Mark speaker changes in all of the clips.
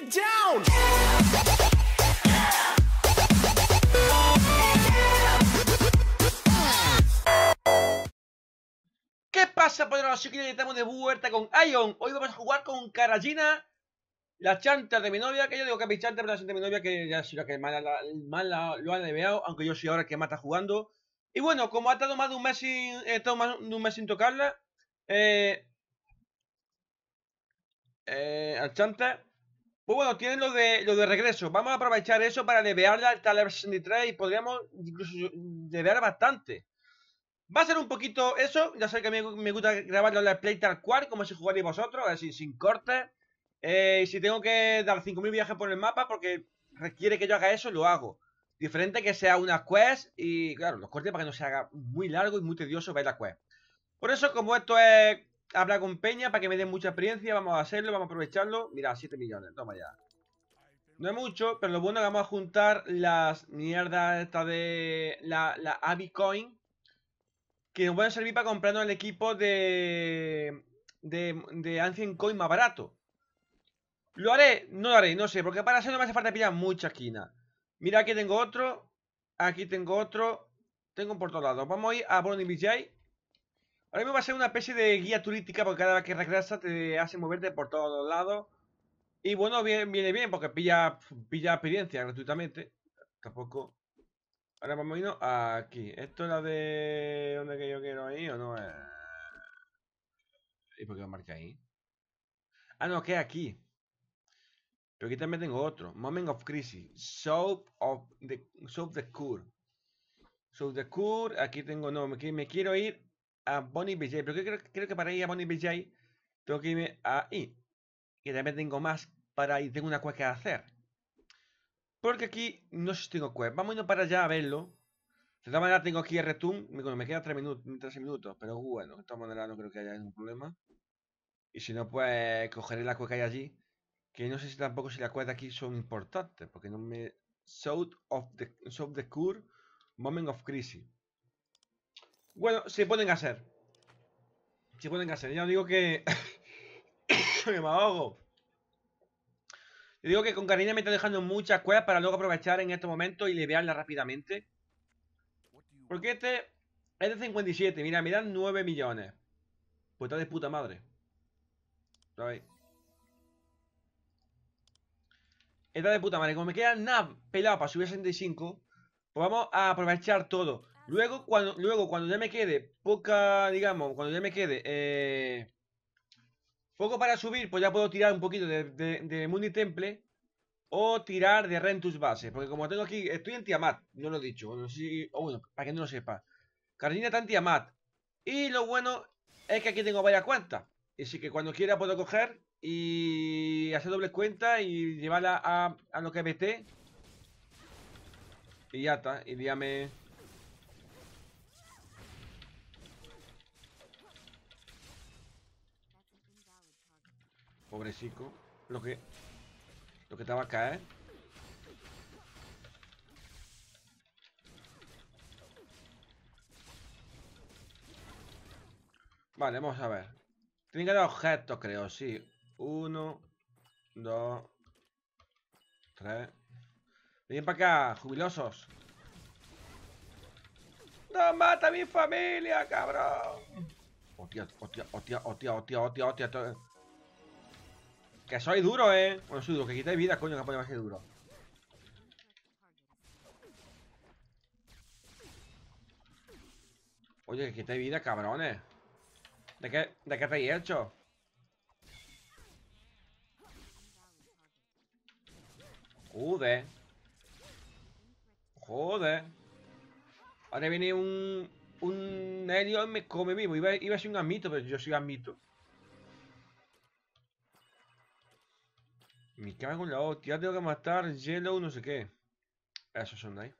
Speaker 1: get down. ¿Qué pasa, poderosos? Aquí estamos de vuelta con Ion. Hoy vamos a jugar con Carallina, la chanta de mi novia, que yo digo que es mi chanta, pero la chanta de mi novia, que ya es la que mal, la, mal la, lo han leveado, aunque yo sí ahora que que está jugando. Y bueno, como ha estado más de un mes sin, un mes sin tocarla, eh, eh, al chanta, pues bueno, tienen lo de, lo de regreso. Vamos a aprovechar eso para levearla al taler 3 y podríamos incluso levear bastante. Va a ser un poquito eso. Ya sé que a mí me gusta grabarlo en la Play tal cual, como si jugaréis vosotros, así sin corte. Eh, y si tengo que dar 5.000 viajes por el mapa porque requiere que yo haga eso, lo hago. Diferente que sea una quest y, claro, los cortes para que no se haga muy largo y muy tedioso ver la quest. Por eso, como esto es habla con Peña para que me dé mucha experiencia. Vamos a hacerlo, vamos a aprovecharlo. Mira, 7 millones, toma ya. No es mucho, pero lo bueno es que vamos a juntar las mierdas estas de la, la Coin Que nos van a servir para comprarnos el equipo de, de, Ancient Coin más barato. ¿Lo haré? No lo haré, no sé, porque para hacerlo me hace falta pillar mucha esquina. Mira, aquí tengo otro. Aquí tengo otro. Tengo por todos lados. Vamos a ir a Bonnie BJ. Ahora mismo va a ser una especie de guía turística porque cada vez que regresas te hace moverte por todos lados. Y bueno, viene bien porque pilla, pilla experiencia gratuitamente. Tampoco... Ahora vamos a irnos aquí. ¿Esto la de donde que yo quiero ir o no? ¿Y por qué lo marca ahí? Ah, no, que es aquí. Pero aquí también tengo otro. Moment of Crisis. Soap of the, soap the Cure. Soap the Cure. Aquí tengo... No, me quiero ir a Bonnie BJ, pero creo, creo, que para ir a Bonnie BJ tengo que irme a I. Que también tengo más para ir, tengo una cueca que hacer. Porque aquí no sé si tengo a irnos para allá a verlo. De todas maneras tengo aquí el return. me quedan 3 minutos, 3 minutos, pero bueno, de todas maneras no creo que haya ningún problema. Y si no, pues cogeré la cueca que hay allí. Que no sé si tampoco si las cuecas aquí son importantes, porque no me... South of the, South of the Cure, Moment of Crisis. Bueno, se pueden hacer. Se pueden hacer. Ya os digo que... me ahogo. Yo digo que con Karina me está dejando muchas cuevas para luego aprovechar en este momento y levearla rápidamente. Porque este es de 57. Mira, me dan 9 millones. Pues está de puta madre. Está de puta madre. Como me queda nada pelado para subir a 65, pues vamos a aprovechar todo. Luego cuando, luego, cuando ya me quede poca, digamos, cuando ya me quede eh, poco para subir, pues ya puedo tirar un poquito de, de, Mundi Temple o tirar de Rentus Base. Porque como tengo aquí, estoy en Tiamat, no lo he dicho. o bueno, para que no lo sepa. Carolina está en Tiamat. Y lo bueno es que aquí tengo varias cuentas. Así que cuando quiera puedo coger y hacer doble cuenta y llevarla a, lo que me Y ya está, y dígame... Pobrecico. Lo que. Lo que estaba acá a ¿eh? caer. Vale, vamos a ver. Tienen que dar objetos, creo, sí. Uno, dos, tres. Ven para acá, jubilosos. ¡No mata a mi familia, cabrón! Hostia, hostia, hostia, hostia, hostia, hostia, hostia. Que soy duro, eh. Bueno, soy duro, que quita vida, coño, que más que duro. Oye, que de vida, cabrones. ¿De qué, de te he hecho? Joder. Joder. Ahora viene un. Un y me come vivo. Iba, iba a ser un amito, pero yo soy amito. Me cago en la hostia. Tengo que matar Yellow, no sé qué. Eso son un ahí.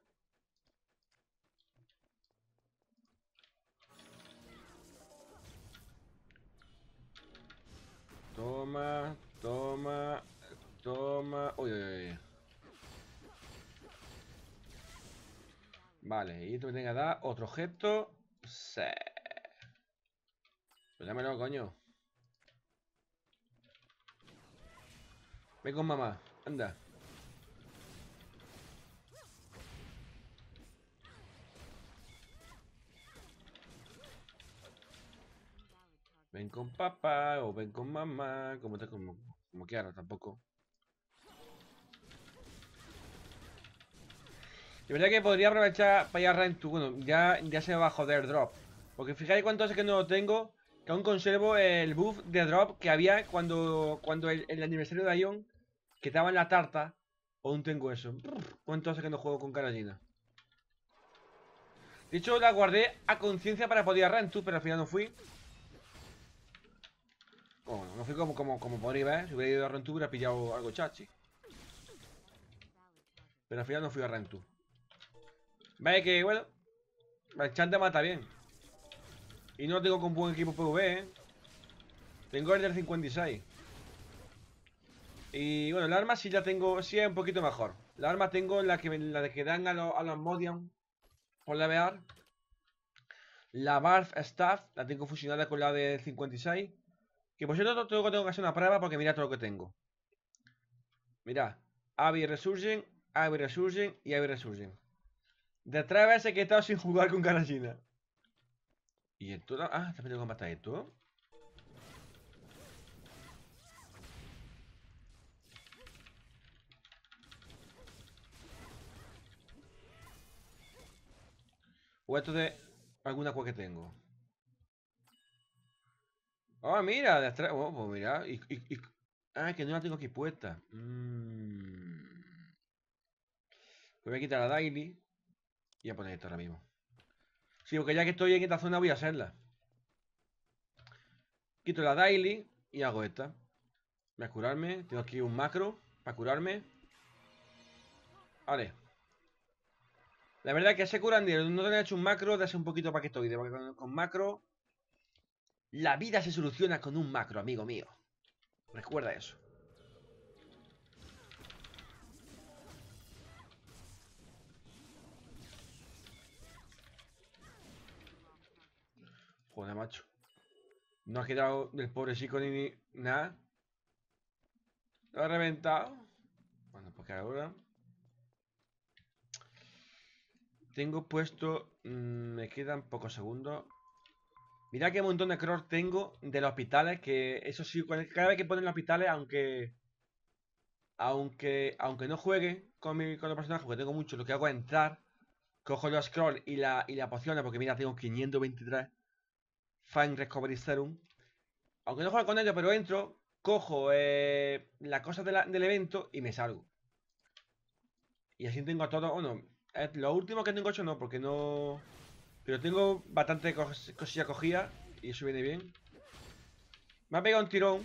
Speaker 1: Toma, toma, toma. Uy, uy, uy. Vale, y esto me tenga que dar otro objeto. se, Pues dámelo, coño. ¡Ven con mamá, anda. Ven con papá o ven con mamá, como está como, como Kiara tampoco. De verdad que podría aprovechar para ir a Rentu Bueno, ya, ya se me va a joder drop. Porque fijáis cuánto hace que no lo tengo. Que aún conservo el buff de drop que había cuando, cuando el aniversario de Ion que estaba en la tarta, O aún tengo eso. ¿Cuánto entonces que no juego con carallina De hecho, la guardé a conciencia para poder ir pero al final no fui. no fui como, como, como podría ver. ¿eh? Si hubiera ido a Rentu, hubiera pillado algo chachi. Pero al final no fui a Rentu. Vale, que bueno. chante mata bien. Y no tengo con buen equipo PV, ¿eh? Tengo el del 56. Y bueno, la arma sí la tengo, sí es un poquito mejor. La arma tengo la que, la que dan a, los a los Modian por la levear. La Barf Staff la tengo fusionada con la de 56. Que por cierto tengo, tengo que hacer una prueba porque mira todo lo que tengo. Mira Avi Resurgen, Avi Resurgen y Avi Resurgen. De tres veces que he estado sin jugar con Garagina. Y esto... Ah, también tengo que matar esto. O esto de alguna cosa que tengo. Ah, mira, de atrás. Oh, pues mira. Ah, que no la tengo aquí puesta. Mm. voy a quitar la daily. Y a poner esto ahora mismo. Sí, porque ya que estoy en esta zona voy a hacerla. Quito la daily y hago esta. Voy a curarme. Tengo aquí un macro para curarme. Vale. La verdad que ese curandero no te hecho un macro, de hace un poquito paquetoide, porque con, con, macro... La vida se soluciona con un macro, amigo mío. Recuerda eso. Joder, macho. No ha quedado del pobre chico ni, nada. Lo ha reventado. Bueno, pues que ahora... Tengo puesto... Mm, me quedan pocos segundos. Mira qué montón de crores tengo de los hospitales, que eso sí, cada vez que ponen los hospitales, aunque... Aunque aunque no juegue con, mi, con los personajes, porque tengo mucho, lo que hago es entrar, cojo los scroll y la, y la pociones, porque mira, tengo 523 Find Recovery Serum. Aunque no juegue con ellos, pero entro, cojo eh, las cosas del evento y me salgo. Y así tengo a todos, no... Eh, lo último que tengo hecho no, porque no... Pero tengo bastante cosilla cogida y eso viene bien. Me ha pegado un tirón.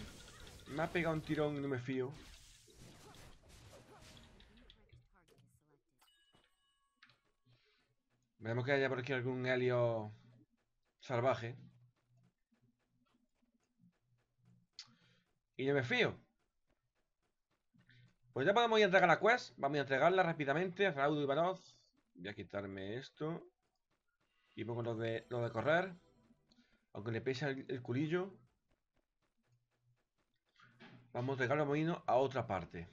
Speaker 1: Me ha pegado un tirón y no me fío. Veremos que haya por aquí algún helio salvaje. Y no me fío. Pues ya podemos ir a entregar la quest. Vamos a entregarla rápidamente. Raúl y Baroz. Voy a quitarme esto. Y pongo lo de, de correr. Aunque le pese el, culillo. Vamos a dejar a otra parte.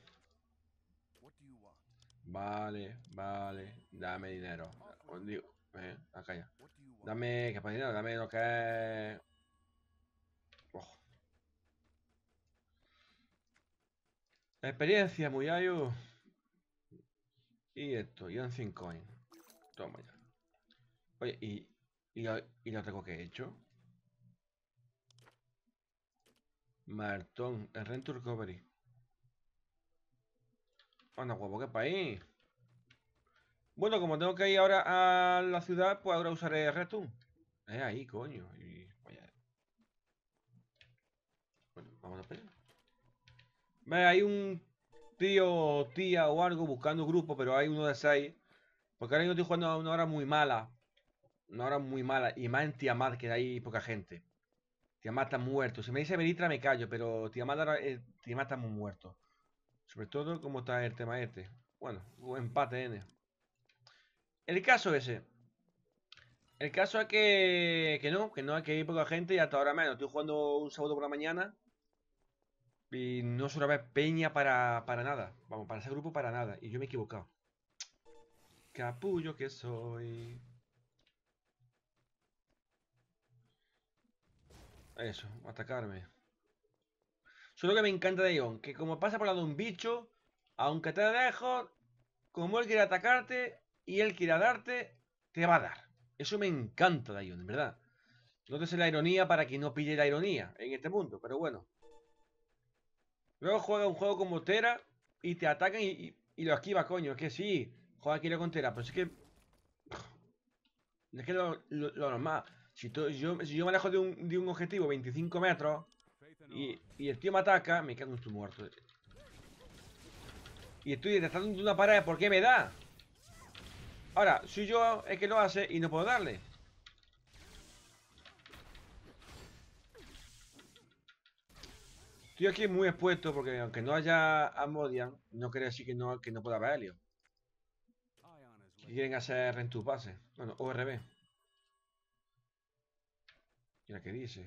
Speaker 1: Vale, vale. Dame dinero. Eh, acá ya. Dame lo que es La experiencia, muy Y esto, y un 5 coin. Toma ya. Oye, ¿y, y, lo, tengo que he hecho? Martón, el Rent Recovery. Anda, guapo, qué país. Bueno, como tengo que ir ahora a la ciudad, pues ahora usaré Return. Es ahí, coño. Bueno, vamos a ver. Vale, hay un tío, tía o algo buscando grupo, pero hay uno de seis. Porque ahora yo estoy jugando a una hora muy mala. Una hora muy mala. Y más en Tiamat, que hay poca gente. Tiamat está muerto. Si me dice Benitra me callo, pero Tiamat, ahora, eh, está muy muerto. Sobre todo como está el tema este. Bueno, empate N. El caso ese. El caso es que, que no, que no hay que poca gente y hasta ahora menos. Estoy jugando un sábado por la mañana y no suele haber peña para, para nada. Vamos, para ese grupo para nada. Y yo me he equivocado. Capullo que soy. Eso, atacarme. Solo que me encanta de Ion, que como pasa por lado un bicho, aunque te lejos, como él quiere atacarte y él quiere darte, te va a dar. Eso me encanta de Ion, en verdad. No te sé la ironía para que no pille la ironía en este mundo, pero bueno. Luego juega un juego como Tera y te atacan y, y, y lo esquiva, coño. Es que sí, Joder, aquí la contera, pero es que... Es que lo, normal. Si, yo, me alejo de un, objetivo 25 metros y, el tío me ataca, me quedo en tu muerto. Y estoy detrás de una pared, ¿por qué me da? Ahora, si yo es que lo hace y no puedo darle. Estoy aquí muy expuesto porque aunque no haya Amodian, no quiere decir que no, que no pueda haber Helio. ¿Qué quieren hacer en tu base. Bueno, ORB. Mira que dice.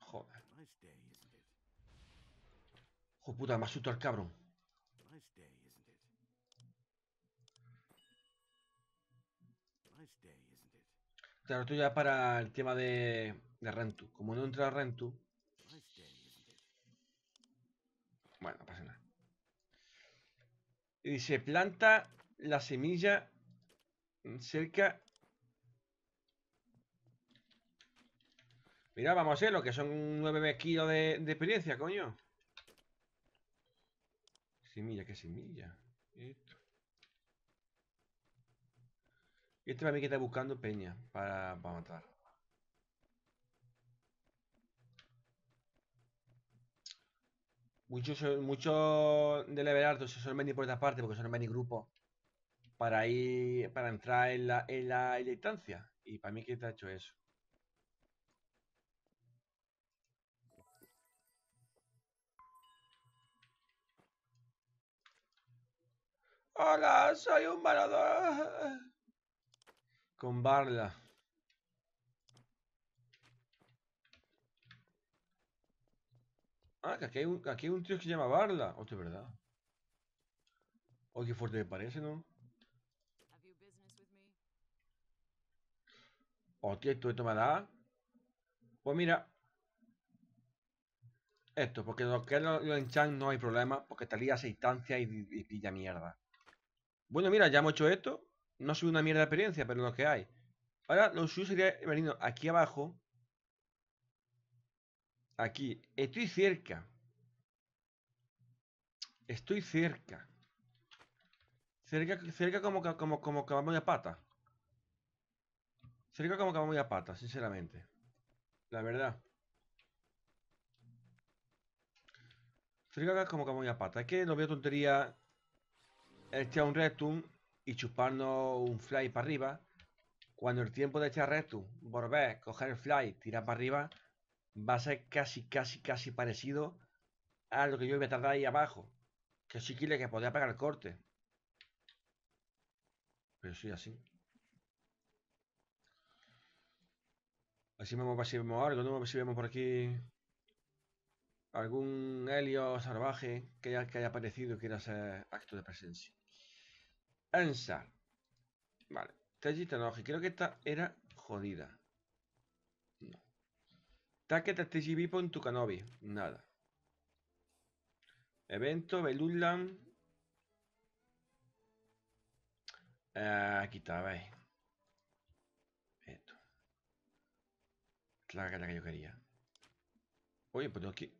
Speaker 1: Joder. Joder puta, me asusto al cabrón. Claro, esto ya para el tema de, de Rentu. Como no entra Rentu. Bueno, no pasa nada. Y se planta la semilla cerca. Mira, vamos a hacerlo, lo que son 9 kilos de, experiencia, coño. Semilla, qué semilla. Esto. Este para mí que está buscando peña para, para matar. Muchos mucho de level alto se suelen venir por esta parte porque suelen venir grupos para ir para entrar en la, en la, Y para mí que te ha hecho eso. Hola, soy un varador. Con Barla. Ah, que aquí hay un, tío que se llama Barla. Hostia, ¿verdad? Oye, qué fuerte me parece, ¿no? Hostia, esto, esto me da. Pues mira. Esto, porque lo que lo, no hay problema, porque te a distancia y, y, pilla mierda. Bueno, mira, ya hemos hecho esto. No soy una mierda de experiencia, pero lo que hay. Ahora lo suyo sería venir aquí abajo Aquí, estoy cerca. Estoy cerca. Cerca, como, como, como que vamos a pata. Cerca como que vamos a pata, sinceramente. La verdad. Cerca como que vamos a pata. Es que no veo tontería echar un rectum y chuparnos un fly para arriba. Cuando el tiempo de echar rectum, volver, coger el fly, tirar para arriba va a ser casi, casi, casi parecido a lo que yo voy a tardar ahí abajo. Que si quiere que podía pegar el corte. Pero soy así. Así vemos si vemos algo, ¿no? A si vemos por aquí algún helio salvaje que haya, que haya aparecido y quiera hacer acto de presencia. Ensa Vale. Tallita creo que esta era jodida te activo en tu Nada. Evento, Belunland. Ah, aquí está, veis. Esto. Es la cara que yo quería. Oye, pues tengo aquí.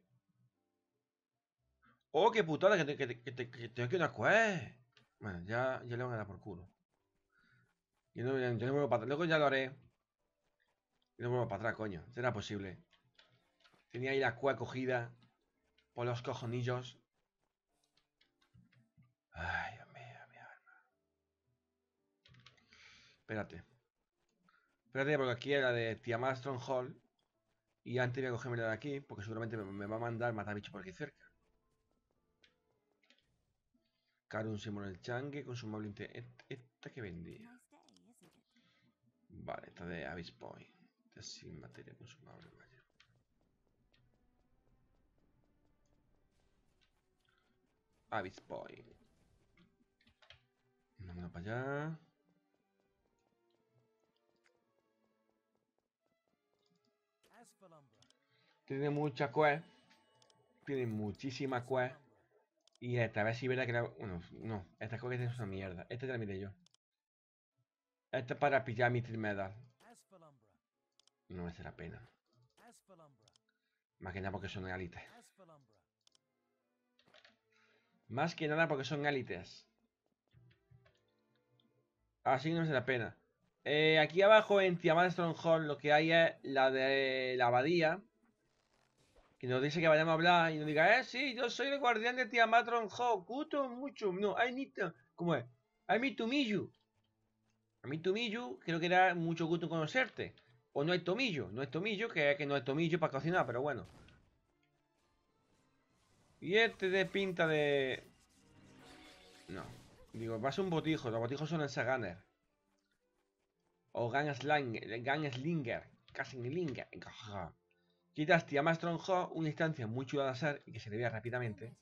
Speaker 1: ¡Oh, qué putada! Que, tengo que, Tengo que tengo una quest. Bueno, ya, ya le van a dar por culo. Yo no, yo no vuelvo para atrás. Luego ya lo haré. Yo no vuelvo para atrás, coño. Será posible. Tenía ahí la cua cogida por los cojonillos. Ay, Dios mío, mi Espérate. Espérate, porque aquí era de Tiamat Stronghold. Y antes voy a cogerme de aquí, porque seguramente me, va a mandar matar bicho por aquí cerca. Karun Simón el changue, consumable Esta que vendía. Vale, esta de Abyss Point. Esta sin materia consumable, Abyss Point. para allá. Tiene mucha cue. Tiene muchísima cue. Y esta, a ver si verá que la... Bueno, no, esta cue es una mierda. Esta ya la miré yo. Esta es para pillar mi trimedal. No merece la pena. Más que nada porque son realistas. Más que nada porque son élites. Así ah, no es la pena. Eh, aquí abajo en Tiamat Hall lo que hay es la de la abadía. Que nos dice que vayamos a hablar y nos diga, eh, sí, yo soy el guardián de Tiamat Stronghold. Gusto mucho. No, hay ni... ¿Cómo es? Hay mi tumillo. A mi Creo que era mucho gusto conocerte. O no es tomillo. No es tomillo, que, que no es tomillo para cocinar, pero bueno. Y este de pinta de... No. Digo, va a un botijo. Los botijos son el Saganer. O Ganslinger. Ganslinger. quitaste Quitas más Stronghold, una instancia muy chula de hacer y que se le vea rápidamente.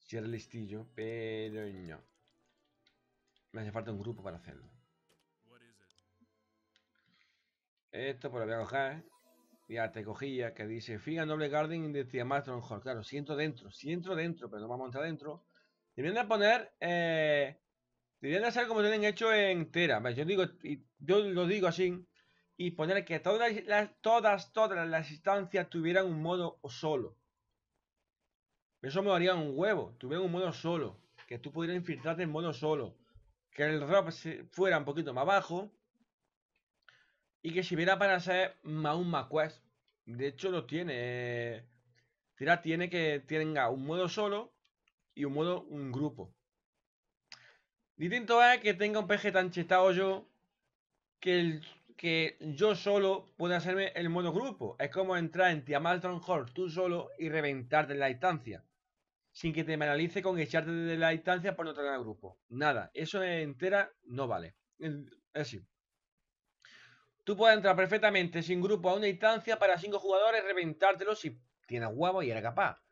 Speaker 1: Si era listillo, pero no. Me hace falta un grupo para hacerlo. Esto pues lo voy a coger te cogía, que dice, Figa Noble Garden decía the Mejor. Claro, si entro dentro, si entro dentro, pero no vamos a entrar dentro. Deberían de poner, eh, deberían de hacer como tienen hecho entera Yo, digo, yo lo digo así, y poner que todas las, todas, todas las instancias tuvieran un modo solo. Eso me daría un huevo, tuvieran un modo solo. Que tú pudieras infiltrarte en modo solo. Que el drop fuera un poquito más bajo y que si hubiera para hacer aún más De hecho, lo tiene. Eh, Tira tiene que tenga un modo solo y un modo un grupo. Distinto es que tenga un PG tan chetado yo que, el, que yo solo pueda hacerme el modo grupo. Es como entrar en Tiamaltron Hall tú solo y reventarte en la distancia. Sin que te analice con echarte de la distancia por no tener grupo. Nada, eso entera no vale. Es así. Tú puedes entrar perfectamente sin grupo a una instancia para cinco jugadores, reventártelo si tienes huevo y eres capaz.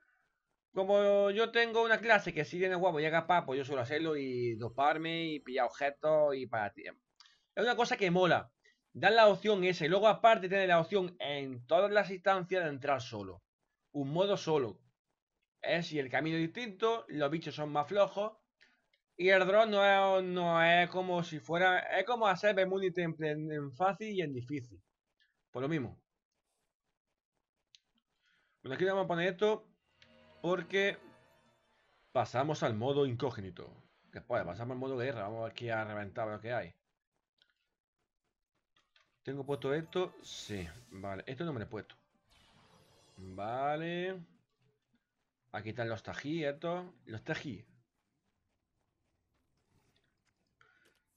Speaker 1: Como yo tengo una clase que si tiene huevo y es capaz, pues yo suelo hacerlo y doparme y pillar objetos y para ti. Es una cosa que mola. Dan la opción ese y luego aparte tiene la opción en todas las instancias de entrar solo. Un modo solo. Es si el camino es distinto, los bichos son más flojos y el drone no, no es, como si fuera... Es como hacer b en, fácil y en difícil. Por lo mismo. Bueno, aquí le vamos a poner esto porque pasamos al modo incógnito. Después pasamos al modo guerra. Vamos aquí a reventar lo que hay. ¿Tengo puesto esto? Sí. Vale, esto no me lo he puesto. Vale. Aquí están los tají, estos. Los tají.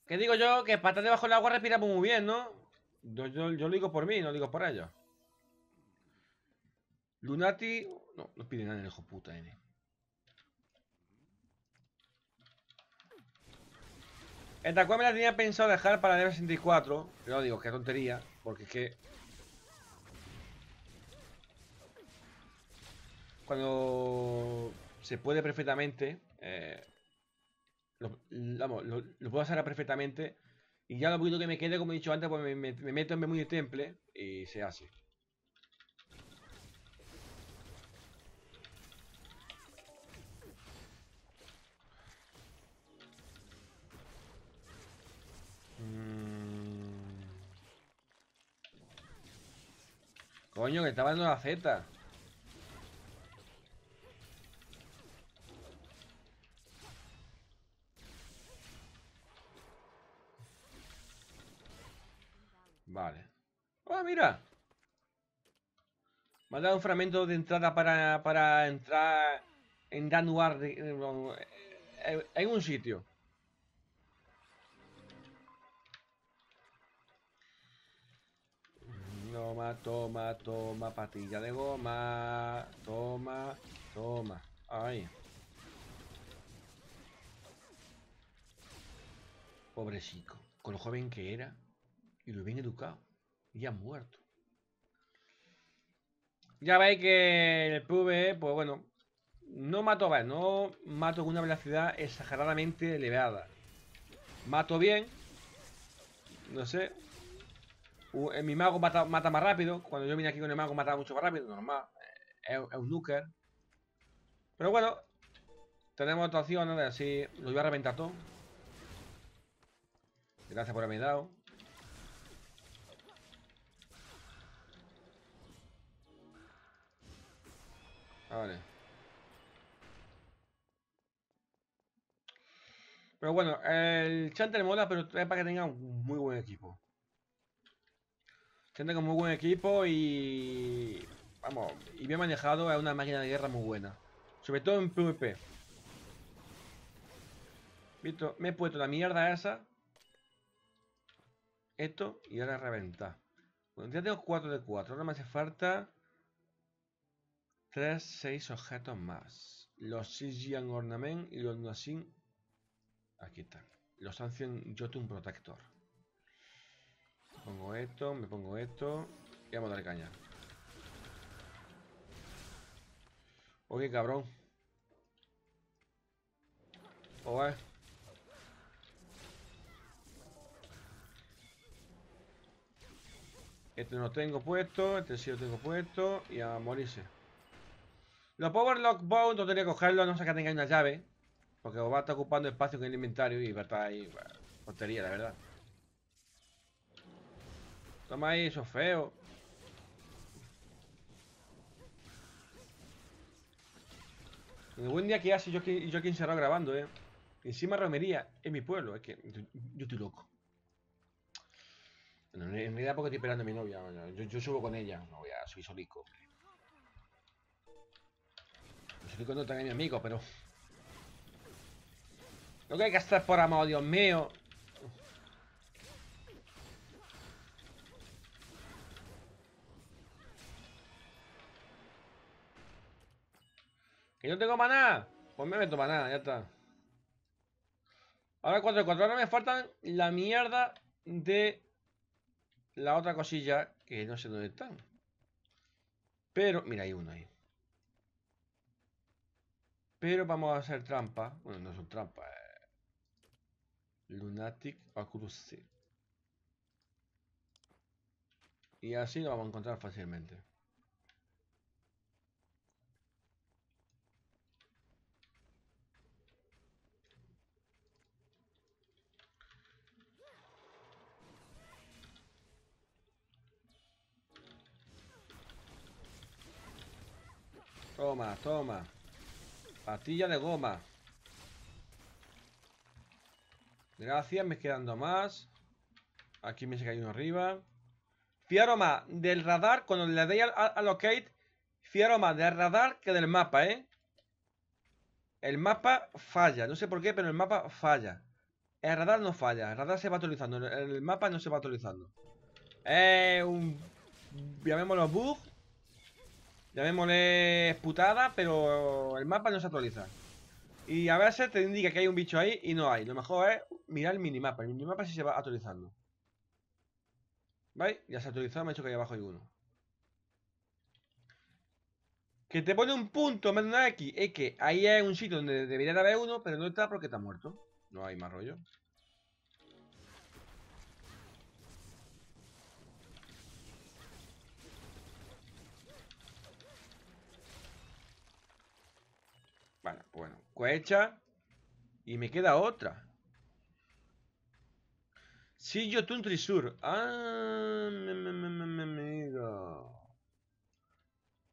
Speaker 1: Que digo yo que patas debajo del agua respiramos muy bien, ¿no? Yo, lo digo por mí, no lo digo por ellos. Lunati. No, no pide nada en el hijo puta, N. Esta cual me la tenía pensado dejar para el 64 Pero digo, qué tontería, porque es que... Cuando se puede perfectamente... Eh, lo, vamos, lo, puedo hacer perfectamente. Y ya lo poquito que me quede, como he dicho antes, pues me, meto en muy temple y se hace. Mm. Coño, que estaba dando la Z. dado un fragmento de entrada para, entrar en Danuar eh, en un sitio. Toma, toma, toma, patilla de goma. Toma, toma. Ahí. Pobre con lo joven que era y lo bien educado, y ha muerto. Ya veis que el PvE, pues bueno, no mato bien, no mato con una velocidad exageradamente elevada. Mato bien, no sé. Eh, mi mago mata, más rápido. Cuando yo vine aquí con el mago mata mucho más rápido, normal. Es, eh, un nuker. Pero bueno, tenemos otra opción, ¿no? Así lo voy a reventar todo. Gracias por haberme dado. Ah, vale. Pero bueno, el Chanter mola, pero es para que tenga un muy buen equipo. Tiene con muy buen equipo y... Vamos, y bien manejado, es una máquina de guerra muy buena. Sobre todo en PvP. Visto, me he puesto la mierda esa. Esto y ahora reventa Bueno, ya tengo 4 de 4. Ahora me hace falta tres seis objetos más. Los Sijian Ornament y los Nasin. Aquí están. Los Ancient Jotun Protector. Pongo esto, me pongo esto. Y vamos a dar caña. Oye, cabrón. Oye. Este no lo tengo puesto, este sí lo tengo puesto y a morirse. Los Power Lock Bones no tenía que cogerlo, no sé que tenga una llave. Porque os va a estar ocupando espacio en el inventario y va a estar ahí. la verdad. Toma ahí, eso feo. En buen día que hace yo aquí, yo encerrado grabando, eh. Encima romería en mi pueblo, es que yo, estoy loco. me me da porque estoy esperando a mi novia, yo, yo subo con ella, no voy a subir solico estoy tengo también amigo, pero... Lo que hay que hacer por amor, Dios mío. Que no tengo maná. Pues me meto maná, ya está. Ahora 4 4. Ahora me faltan la mierda de la otra cosilla que no sé dónde están. Pero, mira, hay uno ahí. Pero vamos a hacer trampa. Bueno, no son trampa, eh. Lunatic o cruce. Y así lo vamos a encontrar fácilmente. Toma, toma. Patilla de goma. Gracias, me quedan dos más. Aquí me se cae uno arriba. Fiero más del radar, cuando le deis al, allocate locate, más del radar que del mapa, ¿eh? El mapa falla, no sé por qué, pero el mapa falla. El radar no falla, el radar se va actualizando, el mapa no se va actualizando. eh, un... llamémoslo bug, ya me molé putada, pero el mapa no se actualiza. Y a veces te indica que hay un bicho ahí y no hay. Lo mejor es mirar el minimapa. El minimapa sí se va actualizando. ¿Veis? Ya se ha actualizado, me ha dicho que ahí abajo hay uno. Que te pone un punto más de una X. Es que ahí hay un sitio donde debería haber uno, pero no está porque está muerto. No hay más rollo. bueno. cuecha Y me queda otra. Sí, Tuntrisur Ah, me, me,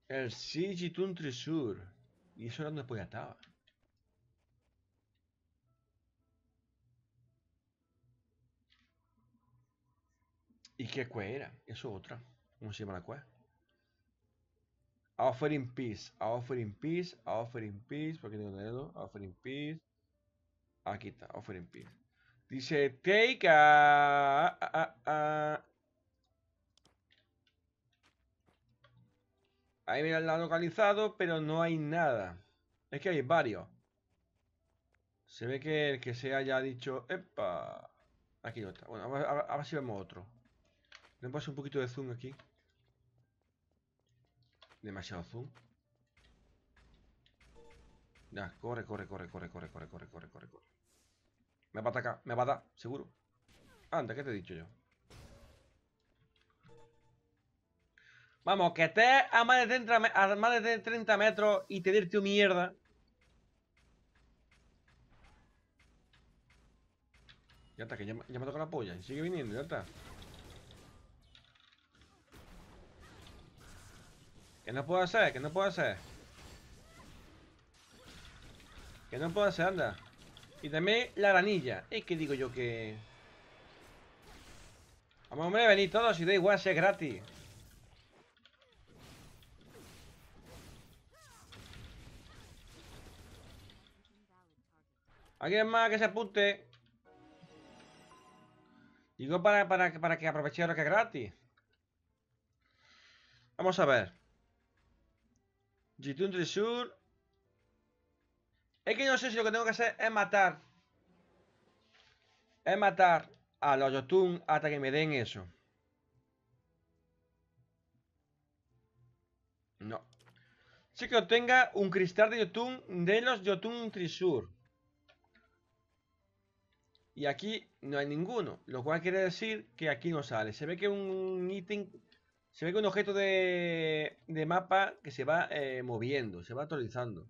Speaker 1: El Sigitun Tuntrisur. Y eso era donde pues estaba. ¿Y qué cue era? Eso otra. ¿Cómo se llama la cue? offering peace, offering peace, offering peace, porque tengo dedo, offering peace. Aquí está, offering peace. Dice, take a, Ahí me la localizado, pero no hay nada. Es que hay varios. Se ve que el que se haya dicho... ¡Epa! Aquí no está. Bueno, ahora, ahora, sí vemos otro. Le paso un poquito de zoom aquí. Demasiado zoom. Ya, corre, corre, corre, corre, corre, corre, corre, corre, corre, corre. Me va a atacar, me va a dar, seguro. Anda, ¿qué te he dicho yo? Vamos, que estés a más de 30, de metros y te dirte mierda. Ya está, que ya, ya me toca la polla. Sigue viniendo, ya está. Que no puedo hacer? que no puedo hacer? Que no puedo hacer? Anda. Y también la aranilla. Es que digo yo que... Vamos, hombre, venid todos y da igual si es gratis. ¿Alguien más que se apunte? Digo para, para, para que aproveche ahora que es gratis. Vamos a ver. Jitun Trisur. Es que no sé si lo que tengo que hacer es matar. Es matar a los Jotun hasta que me den eso. No. Sí que obtenga un cristal de Jotun de los Jotun Trisur. Y aquí no hay ninguno. Lo cual quiere decir que aquí no sale. Se ve que un ítem se ve que un objeto de, mapa que se va eh, moviendo, se va actualizando.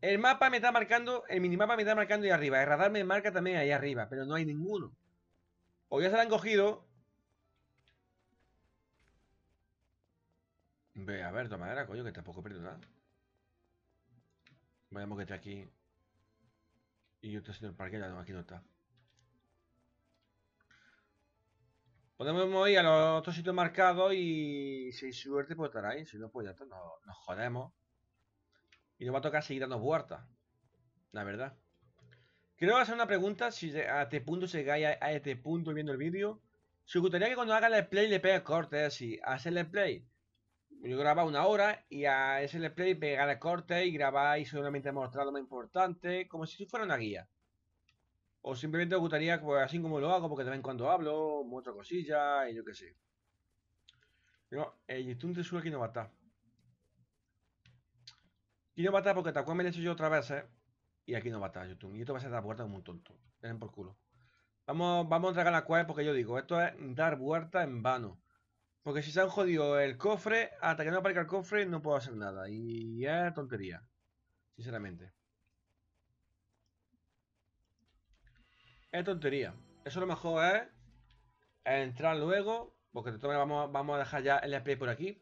Speaker 1: El mapa me está marcando, el minimapa me está marcando ahí arriba. El radar me marca también ahí arriba, pero no hay ninguno. O ya se lo han cogido. Ve, a ver, toma coño, que tampoco he perdido nada. Vayamos que está aquí. Y yo estoy haciendo el parque, no, aquí no está. Podemos ir a los otros sitios marcados y si hay suerte pues estará ahí. Si no, pues ya nos, jodemos. Y nos va a tocar seguir dando vueltas. La verdad. Quiero hacer una pregunta, si a este punto llegáis a, este punto viendo el vídeo. Si os gustaría que cuando haga el play le pegue corte, así, hacer el play. Yo grababa una hora y a ese play pegar el corte y grabáis solamente mostrar lo más importante, como si fuera una guía. O simplemente os gustaría, pues así como lo hago, porque de vez cuando hablo, muestro cosillas y yo qué sé. Pero el eh, yitun te sube aquí no va a estar. Aquí no va a estar porque cual me lo he hecho yo otra vez, ¿eh? Y aquí no va a estar YouTube. Y esto va a ser dar vuelta como un tonto. Tienen por culo. Vamos, vamos a entrar a la cual porque yo digo, esto es dar vuelta en vano. Porque si se han jodido el cofre, hasta que no aparezca el cofre no puedo hacer nada. Y es tontería. Sinceramente. Es tontería. Eso lo mejor es entrar luego, porque de todas vamos, a dejar ya el play por aquí.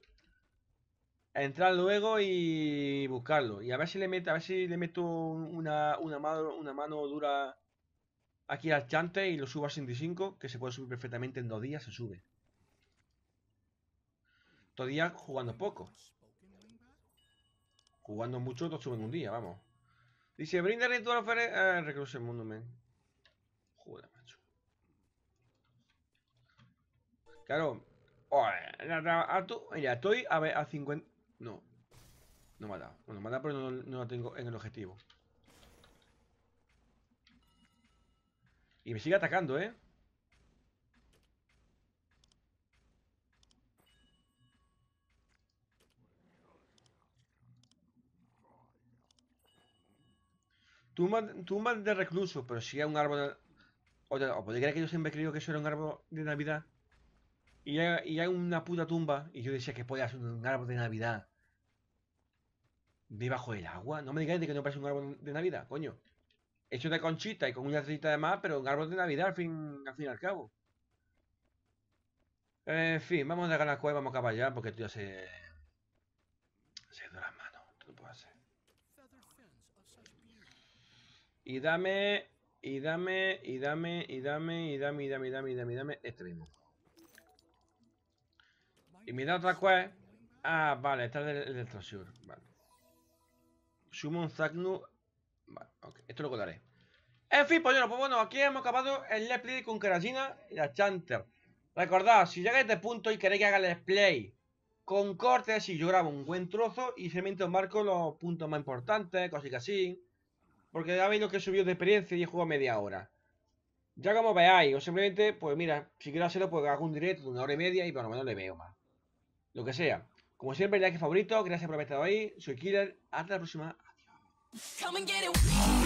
Speaker 1: Entrar luego y buscarlo. Y a ver si le meto, a ver si le meto una, mano, una mano dura aquí al chante y lo subo a 65, que se puede subir perfectamente en dos días, se sube. Dos días jugando poco. Jugando mucho, dos suben un día, vamos. Dice, brinda ritual eh, el mundo, Monument. Joder, macho. Claro. Ya ah, estoy a, a 50... No. No me ha dado. Bueno, me ha dado, pero no, no tengo en el objetivo. Y me sigue atacando, ¿eh? Tumba, tumba de recluso, pero sigue a un árbol ¿O sea, podéis creer que yo siempre he creído que eso era un árbol de Navidad? Y hay, una puta tumba y yo decía que podía ser un árbol de Navidad. Debajo del agua. No me digáis de que no parece un árbol de Navidad, coño. Hecho de conchita y con una cerita de más, pero un árbol de Navidad al fin, al fin y al cabo. En fin, vamos a ganar la cueva vamos a caballar porque esto ya se... Se dura las manos, Y dame y dame, y dame, y dame, y dame, y dame, y dame, y dame, y dame, este mismo. Y me da otra quest. Ah, vale, está del el del Trasur. Vale. Summon Zagnu. Vale, ok, esto lo colaré. En fin, pues, pues bueno, aquí hemos acabado el let's play con Kerasina y la Chanter. Recordad, si llegáis este punto y queréis que haga el let's play con cortes y yo grabo un buen trozo y simplemente os marco los puntos más importantes, cosas así porque ya veis lo que subió de experiencia y he jugado media hora. Ya como veáis, o simplemente, pues mira, si quiero hacerlo, pues hago un directo de una hora y media y por lo menos le veo más. Lo que sea. Como siempre, ya que favorito, gracias por haber estado ahí. Soy Killer, hasta la próxima. Adiós.